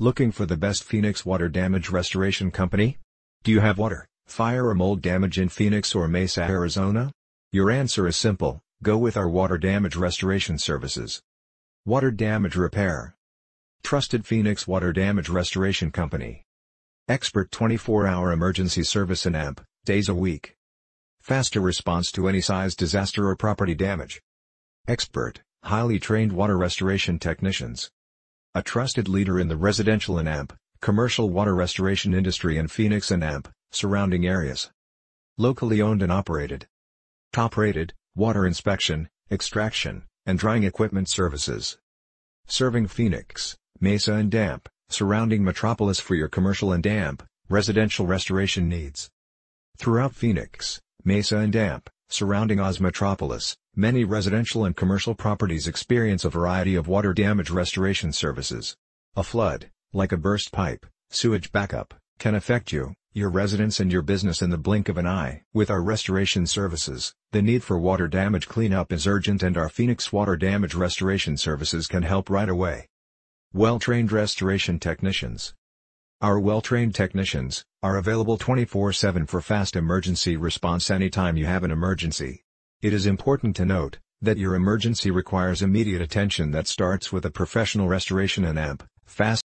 Looking for the best Phoenix water damage restoration company? Do you have water, fire or mold damage in Phoenix or Mesa, Arizona? Your answer is simple, go with our water damage restoration services. Water damage repair. Trusted Phoenix Water Damage Restoration Company. Expert 24-hour emergency service and amp, days a week. Faster response to any size disaster or property damage. Expert, highly trained water restoration technicians a trusted leader in the residential and AMP, commercial water restoration industry in Phoenix and AMP, surrounding areas. Locally owned and operated. Top-rated, water inspection, extraction, and drying equipment services. Serving Phoenix, Mesa and Damp, surrounding metropolis for your commercial and damp, residential restoration needs. Throughout Phoenix, Mesa and Damp, Surrounding Oz Metropolis, many residential and commercial properties experience a variety of water damage restoration services. A flood, like a burst pipe, sewage backup, can affect you, your residence and your business in the blink of an eye. With our restoration services, the need for water damage cleanup is urgent and our Phoenix Water Damage Restoration Services can help right away. Well-trained restoration technicians, our well-trained technicians are available 24-7 for fast emergency response anytime you have an emergency. It is important to note that your emergency requires immediate attention that starts with a professional restoration and amp, fast